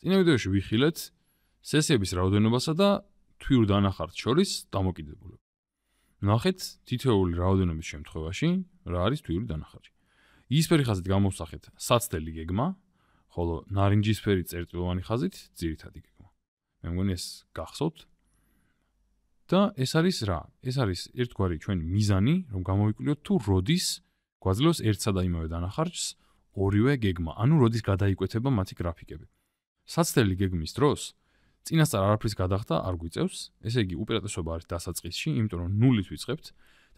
წინა ვიდეოში ვიხილეთ სესიების რაოდენობასა და თვირ დანახარტ შორის დამოკიდებულება. ნახეთ თითოეული რაოდენობის შემთხვევაში რა არის თვირი დანახარტი. ისფერი ხაზით გამოვსახეთ საცდელი გეგმა, ხოლო ნარინჯისფერი წერტილოვანი ხაზით ძირითადი გეგმა. მე მგონი ეს გახსოვთ. და ეს არის რა? ეს არის ერთგვარი ჩვენი მიზანი, რომ გამოვიკვლიოთ თუ როდის გვაძლევს ერთსა და იმავე დანახარჯს ორივე გეგმა, ანუ როდის გადაიკვეთება მათი გრაფიკები. საცდელი გეგმის დროს წინასწარ არაფრის გადახდა არ გვიწევს, ესე იგი უპირატესობა არის დასაწყისში, იმიტომ რომ ნულით ვიწყებთ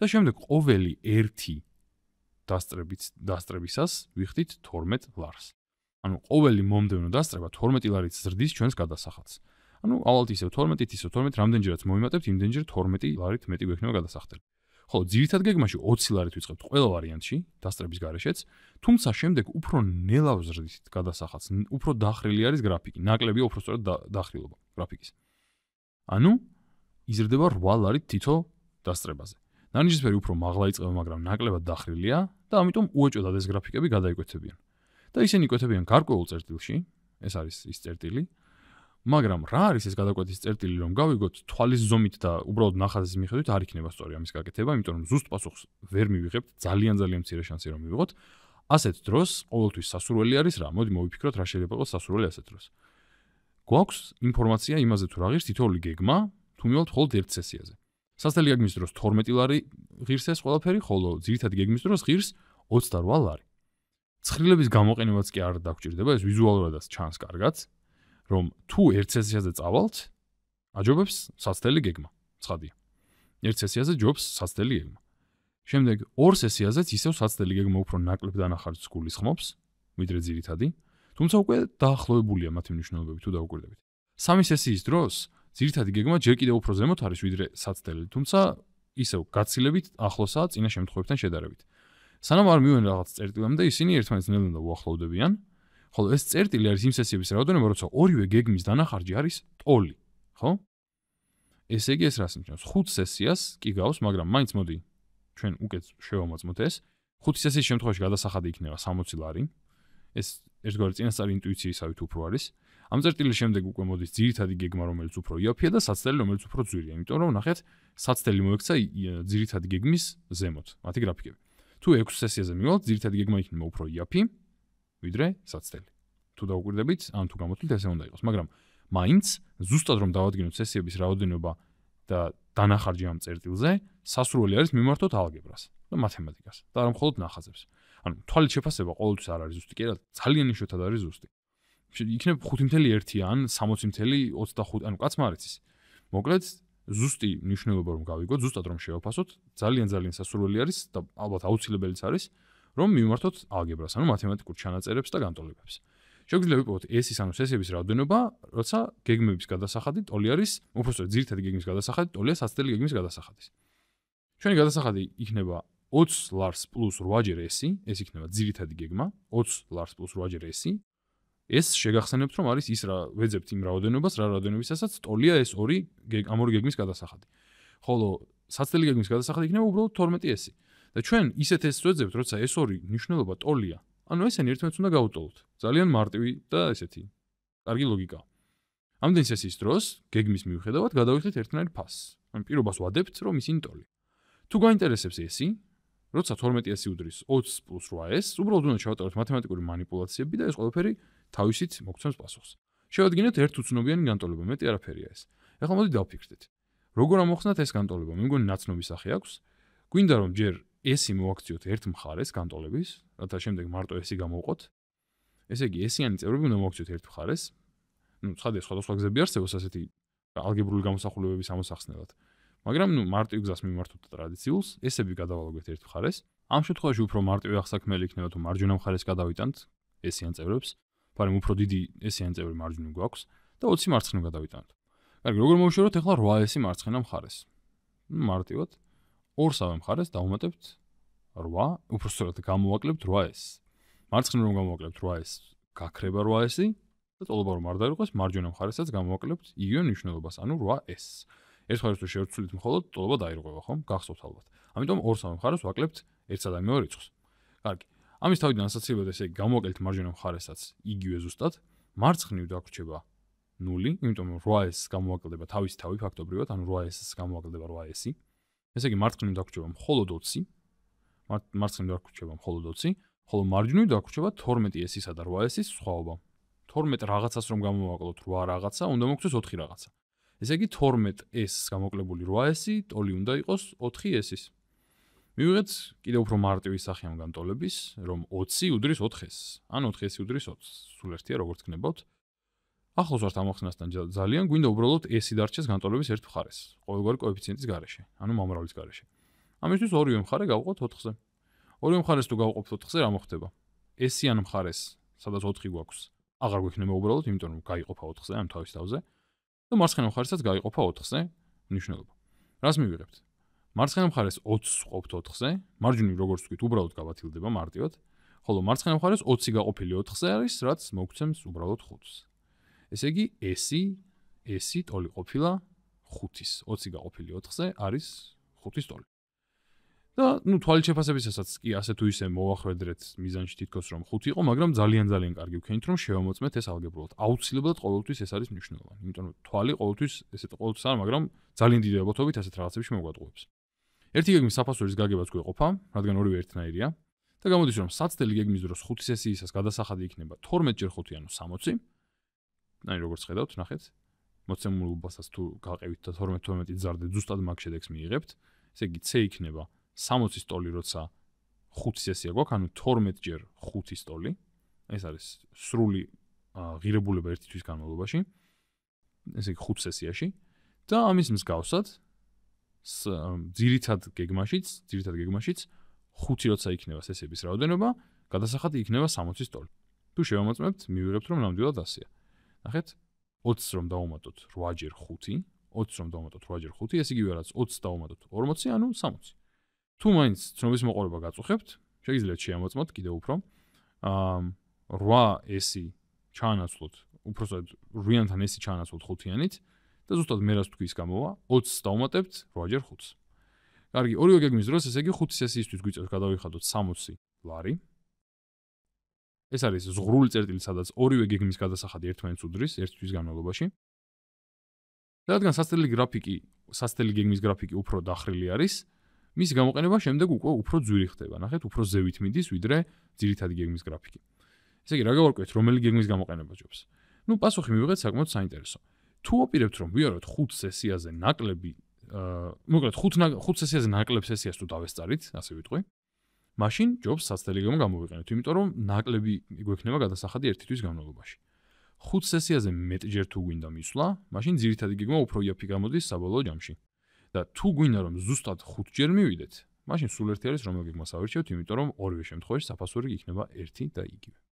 და შემდეგ ყოველი 1 დასწრებით დასწრებისას ვიხდით 12 ლარს. ანუ ყოველი მომდევნო დასწრება 12 ლარით ზრდის ჩვენს გადასახადს. ანუ ალბათ ისევ 12-ით ისევ 12 რამდენჯერაც მოვიმატებთ, იმდენჯერ 12 ლარით მეტი გვექნება გადასახდელი. ხოლო ძირითად გეგმაში 20 ლარით ვიწყებთ ყველა ვარიანტში დასტრების გარეშეც, თუმცა შემდეგ უფრო ნელავზრდით გადასახავს, უფრო დახრილი არის გრაფიკი, ნაკლები უფრო სწორად დახრილობა გრაფიკის. ანუ იზრდება 8 ლარით თვითო დასტრებაზე. ნარინჯისფერი უფრო მაღლა იწყება, მაგრამ ნაკლებად დახრილია და ამიტომ უეჭოდად ეს გრაფიკები გადაიკვეთებიან. და ისინი იკვეთებიან გარკვეულ წერტილში, ეს არის ის წერტილი, მაგრამ რა არის ეს გადაკვეთის წერტილი რომ გავიგოთ თვალის ზომით და უბრალოდ ნახაზის მიხედვით არ იქნება სწორი ამის გაკეთება, იმიტომ რომ ზუსტ პასუხს ვერ მივიღებთ, ძალიან ძალიან მცირე შანსი რომ მივიღოთ. ასეთ დროს ყოველთვის სასურველი არის რა, მოდი მოვიფიქროთ რა შეიძლება იყოს სასურველი ასეთ დროს. გვაქვს ინფორმაცია იმაზე თუ რა ღირს თითოეული გეგმა, თუ მივალთ მხოლოდ ერთ სესიაზე. სასწრელი გეგმის დროს 12 ლარი ღირს ეს ყველაფერი, ხოლო ძირითადად გეგმის დროს ღირს 28 ლარი. ცხრილების გამოყენებაც კი არ დაგჭირდება, ეს ვიზუალურადაც ჩანს კარგად, რომ თუ ერთ სესიაზე წავალთ, აჯობებს საცდელი გეგმა. ცხადია. ერთ სესიაზე ჯობს საცდელი გეგმა. შემდეგ ორ სესიაზეც ისევ საცდელი გეგმა უფრო ნაკლებ დანახარჯს გulis ხმობს, ვიდრე ძირითადი, თუმცა უკვე დაახლოებულია მათი მნიშვნელობები თუ დაუკვირდებით. სამი სესიის დროს ძირითადი გეგმა ჯერ კიდევ უფრო ზემოთ არის ვიდრე საცდელი, თუმცა ისევ გაცილებით ახლოსაა წინა შემთხვევებთან შედარებით. სანამ არ მივენ რაღაც წერტილამდე, ისინი ერთმანეთს ნელ-ნელა უახლოვდებიან. ხოლო ეს წერტილი არის იმ სესიების რაოდენობა, როცა ორივე გეგმის დანახარჯი არის ტოლი, ხო? ესე იგი ეს რას ნიშნავს? ხუთ სესიას კი გავს, მაგრამ მაინც მოდი ჩვენ უკეთ შევამოწმოთ ეს. ხუთი სესიის შემთხვევაში გადასახადი იქნება 60 ლარი. ეს ერთგვარი წინასწარი ინტუიციისავით უფრო არის. ამ წერტილის შემდეგ უკვე მოდის ძირითადი გეგმა, რომელიც უფრო იაფია და საცდელი, რომელიც უფრო ძვირია. იმიტომ რომ ნახეთ, საცდელი მოექცა ძირითადი გეგმის ზემოთ, მათი გრაფიკები. თუ 6 სესიაზე მივალთ, ძირითადი გეგმა იქნება უფრო იაფი, ვიდრე საცდელი. თუ დაუკვირდებით, ან თუ გამოთვლით, ესე უნდა იყოს, მაგრამ მაინც ზუსტად რომ დავადგინოთ სესიების რაოდენობა და დანახარჯი ამ წერტილზე, სასურველი არის მიმართოთ ალგებრას და მათემატიკას და არა მხოლოდ ნახაზებს. ანუ თვალით შეფასება ყოველთვის არ არის ზუსტი, კერძოდ ძალიან ნიშნოთად არის ზუსტი. იქნებ 5.1 ან 60.25, ანუ კაც მარიცის. მოკლედ ზუსტი მნიშვნელობა რომ გავიგოთ, ზუსტად რომ შევაფასოთ, ძალიან ძალიან სასურველი არის და ალბათ აუცილებელიც არის, რომ მიმართოთ ალგებრას, ანუ მათემატიკურ ჩანაწერებს და განტოლებებს. შეგვიძლია ვიპოვოთ S-ის ანუ S-ების რაოდენობა, როცა გეგმების გადასახადი ტოლი არის, უფრო სწორედ ძირითადი გეგმის გადასახადი ტოლია საცდელი გეგმის გადასახადის. ჩვენი გადასახადი იქნება 20 ლარს პლუს 8 ჯერ S-ი, ეს იქნება ძირითადი გეგმა, 20 ლარს პლუს 8 ჯერ S-ი. ეს შეგახსენებთ რომ არის ის რა ვეძებთ იმ რაოდენობას, რა რაოდენობისასაც ტოლია ეს ორი ამ ორი გეგმის გადასახადი. ხოლო საცდელი გეგმის გადასახადი იქნება უბრალოდ 12 S-ი. და ჩვენ ისეთ ეს წვეძებთ, როცა ეს ორი ნიშნულობა ტოლია. ანუ ესენი ერთმანეთს უნდა გაუტოლოთ. ძალიან მარტივი და ესეთი. კარგი ლოგიკა. ამდენ წესის დროს, გეგმის მიუხედავად, გადავიხდით ერთნაირ ფასს. ან პირობას ვადებთ, რომ ისინი ტოლი. თუ გაინტერესებს ესი, როცა 12-ია სიუდრის 20+8-ს, უბრალოდ უნდა ჩავატაროთ მათემატიკური манипуляციები და ეს ყველაფერი თავისით მოგცემს პასუხს. შევადგინოთ ერთ უცნობიანი განტოლება, მეტი არაფერია ეს. ეხლა მოდი დავფიქრდეთ. როგორ ამოხსნათ ეს განტოლება? მე მგონი ნაცნობი სახე აქვს. გვინდა რომ ჯერ ესი მოაქციოთ ერთ მხარეს განტოლების, რათა შემდეგ მარტო ესი გამოვყოთ. ესე იგი, ესიანი წევრები უნდა მოაქციოთ ერთ მხარეს. ну, ხადე სხვადასხვა გზები არსებობს ასეთი ალგებრული გამოსახულებების ამოსახსნელად. მაგრამ ну, მარტივ გზას მიმართოთ ტრადიციულს, ესები გადავალოგეთ ერთ მხარეს. ამ შემთხვევაში უფრო მარტივი ახსაქმელი იქნება თუ მარჯვენა მხარეს გადავიტანთ ესიან წევრებს, მაგრამ უფრო დიდი ესიან წევრი მარჯვნივ გვაქვს და 20 მარცხნივ გადავიტანთ. კარგი, როგორ მოვშოროთ ახლა 8 ესი მარცხენა მხარეს? ну, მარტივად 8 ორსავე მხარეს დავუმატებთ 8, უფრო სწორად გამოვაკლებთ 8s. მარცხნივ რომ გამოვაკლებთ 8s, გაქრება 8s და ტოლობა რომ არ დაიყოს, მარჯვენა მხარესაც გამოვაკლებთ იგივე მნიშვნელობას, ანუ 8s. ერთხელ თუ შევცვლით მხოლოდ ტოლობა დაირღვევა, ხომ? გახსოვთ ალბათ. ამიტომ ორსავე მხარეს ვაკლებთ ერთსა და მეორე რიცხვს. კარგი. ამის თავიდან ასაცილებლად ესე გამოვაკლებთ მარჯვენა მხარესაც იგივე ზუსტად. მარცხნივ დაგრჩება 0, იმიტომ რომ 8s გამოვაკლდება თავისთავად ფაქტობრივად, ანუ 8s-ს გამოვაკლდება 8s-ი. ესე იგი მარცხნივ დაგვრჩება მხოლოდ 20 მარცხნივ დაგვრჩება მხოლოდ 20 ხოლო მარჯვნივ დაგვრჩება 12 S-ისა და 8 S-ის სხვაობა 12 რაღაცას რომ გამოვაკლოთ 8 რაღაცა უნდა მოგცეს 4 რაღაცა ესე იგი 12 S-ს გამოკლებული 8 S-ი ტოლი უნდა იყოს 4 S-ის მიუღეთ კიდევ უფრო მარტივი სახე ამ განტოლების რომ 20 უდრის 4 S-ს ან 4 S-ი უდრის 20 სულ ერთია როგორც გნებავთ 4 ახლოს ვართ ამ ახსნასთან ძალიან გვინდა უბრალოდ s-ი დარჩეს განტოლების ერთ მხარეს ყოველგვარი კოეფიციენტის გარეშე ანუ მომრავლის გარეშე ამისთვის ორივე მხარე გავყოთ 4-ზე ორივე მხარეს თუ გავყოფთ 4-ზე რა მოხდება s-ი ან მხარეს სადაც 4 გვაქვს აღარ გვექნება უბრალოდ იმიტომ რომ გაიყოფა 4-ზე ან თავის თავზე და მარცხენა მხარესაც გაიყოფა 4-ზე მნიშვნელობა რას მივიღებთ მარცხენა მხარეს 20 გვყოფთ 4-ზე მარჯვნივ როგორც ვთქვით უბრალოდ გავათილდება მარტივად ხოლო მარცხენა მხარეს 20 გაყოფილი 4-ზე არის რაც მოგვცემს უბრალოდ 5-ს ესე იგი s-ი s-ი ტოლი ყოფილა 5-ის 20-ი გაყოფილი 4-ზე არის 5-ის ტოლი და ნუ თვალით შეფასებისასაც კი ასე თუ ისე მოახვედრეთ მიზანში თითქოს რომ 5 იყო მაგრამ ძალიან ძალიან კარგი ვქენით რომ შევამოწმეთ ეს ალგებრულად აუცილებლად ყოველთვის ეს არის მნიშვნელოვანი იმიტომ რომ თვალი ყოველთვის ესე ყოველთვის არა მაგრამ ძალიან დიდი რაღაცობით ასეთ რაღაცებში მოგვატყუებს ერთი გეგმის საფასურის გაგებაც გვეყოფა რადგან ორივე ერთნაირია და გამოდის რომ საწდელი გეგმის დროს 5 სესიისას გადასახადი იქნება 12 ჯერ 5 ანუ 60 აი როგორ შეედავთ ნახეთ მოცემულობასაც თუ გაყევით და 12-12 ძარდე ზუსტად მაგ შედეგს მიიღებთ ესე იგი C იქნება 60 სტოლი როცა 5 წესია გვაქვს ანუ 12 ჯერ 5 სტოლი ეს არის სრული ღირებულება ერთი თვის განმავლობაში ესე იგი 5 წესიაში და ამის მსგავსად ძირითად გეგმაშიც ძირითად გეგმაშიც 5 როცა იქნება წესების რაოდენობა გადასახადი იქნება 60 სტოლი თუ შევამოწმებთ მივიღებთ რომ ნამდვილად ასეა ნახეთ 20-ს რომ დავუმატოთ 8-ჯერ 5 20-ს რომ დავუმატოთ 8-ჯერ 5 ეს იგივე რაც 20-ს დავუმატოთ 40 ანუ 60 თუ მაინც ცნობის მოყოლება გაწუხებთ შეგიძლიათ შეამოწმოთ კიდევ უფრო აა 8 ესი ჩანაცვლოთ უბრალოდ რიანთან ესი ჩანაცვლოთ 5-იანით და ზუსტად მე რას თქვის გამოვა 20-ს დავუმატებთ 8-ჯერ 5 კარგი ორივე გეგმის დროს ესე იგი 5 ესიისთვის გვიწევს გადავიხადოთ 60 ლარი ეს არის ზღრული წერტილი, სადაც ორივე გეგმის გადასახადი ერთმანეთს უძრის ერთთვის განმავლობაში. რადგან სასტელი გრაფიკი, სასტელი გეგმის გრაფიკი უფრო დახრილი არის, მის გამოყენება შემდეგ უკვე უფრო ძვირი ხდება. ნახეთ, უფრო ზევით მიდის ვიდრე ძირითადი გეგმის გრაფიკი. ესე იგი, რა გავარკვიეთ, რომელი გეგმის გამოყენება ჯობს? ну пасухи მივიღეთ საკმაოდ საინტერესო. თუ ოპირებთ რომ ვიაროთ 5 სესიაზე ნაკლები, აა, მოკლედ 5 5 სესიაზე ნაკლებ სესიას თუ დავესწარით, ასე ვიტყვი. მაშინ ჯობს სასტელეგრამ გამოვიყენოთ, იმიტომ რომ ნაკლები გვექნება გადასახადი ერთი თვის განმავლობაში. ხუთ სესიაზე მეტჯერ თუ გვინდა მისვლა, მაშინ ძირითადად გეგმა უფრო იაფი გამოდის საბოლოო ჯამში. და თუ გვინდა რომ ზუსტად ხუთჯერ მივიდეთ, მაშინ სულ ერთი არის რომელიც გეგმას ავირჩევთ, იმიტომ რომ ორივე შემთხვევაში საფასური იქნება ერთი და იგივე.